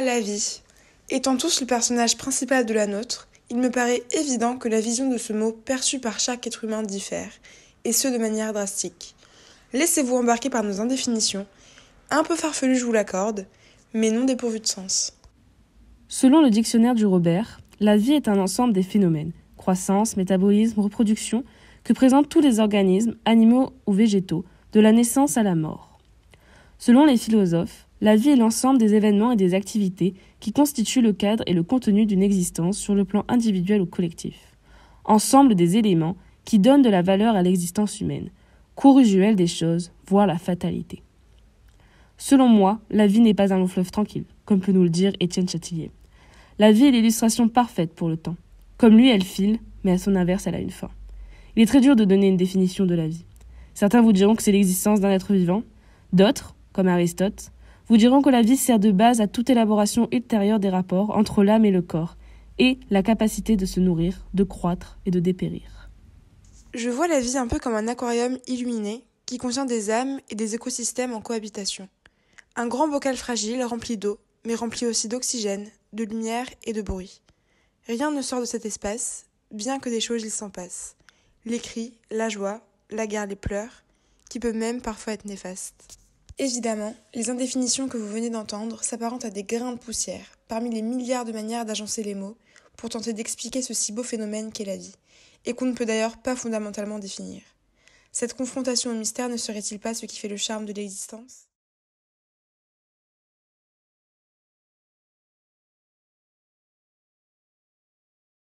la vie Étant tous le personnage principal de la nôtre, il me paraît évident que la vision de ce mot perçue par chaque être humain diffère, et ce de manière drastique. Laissez-vous embarquer par nos indéfinitions, un peu farfelu je vous l'accorde, mais non dépourvu de sens. Selon le dictionnaire du Robert, la vie est un ensemble des phénomènes, croissance, métabolisme, reproduction, que présentent tous les organismes, animaux ou végétaux, de la naissance à la mort. Selon les philosophes, la vie est l'ensemble des événements et des activités qui constituent le cadre et le contenu d'une existence sur le plan individuel ou collectif. Ensemble des éléments qui donnent de la valeur à l'existence humaine. Cours usuel des choses, voire la fatalité. Selon moi, la vie n'est pas un long fleuve tranquille, comme peut nous le dire Étienne Châtillier. La vie est l'illustration parfaite pour le temps. Comme lui, elle file, mais à son inverse, elle a une fin. Il est très dur de donner une définition de la vie. Certains vous diront que c'est l'existence d'un être vivant, d'autres, comme Aristote, vous diront que la vie sert de base à toute élaboration ultérieure des rapports entre l'âme et le corps, et la capacité de se nourrir, de croître et de dépérir. Je vois la vie un peu comme un aquarium illuminé qui contient des âmes et des écosystèmes en cohabitation. Un grand bocal fragile rempli d'eau, mais rempli aussi d'oxygène, de lumière et de bruit. Rien ne sort de cet espace, bien que des choses y s'en passent. Les cris, la joie, la guerre, les pleurs, qui peuvent même parfois être néfastes. Évidemment, les indéfinitions que vous venez d'entendre s'apparentent à des grains de poussière, parmi les milliards de manières d'agencer les mots, pour tenter d'expliquer ce si beau phénomène qu'est la vie, et qu'on ne peut d'ailleurs pas fondamentalement définir. Cette confrontation au mystère ne serait-il pas ce qui fait le charme de l'existence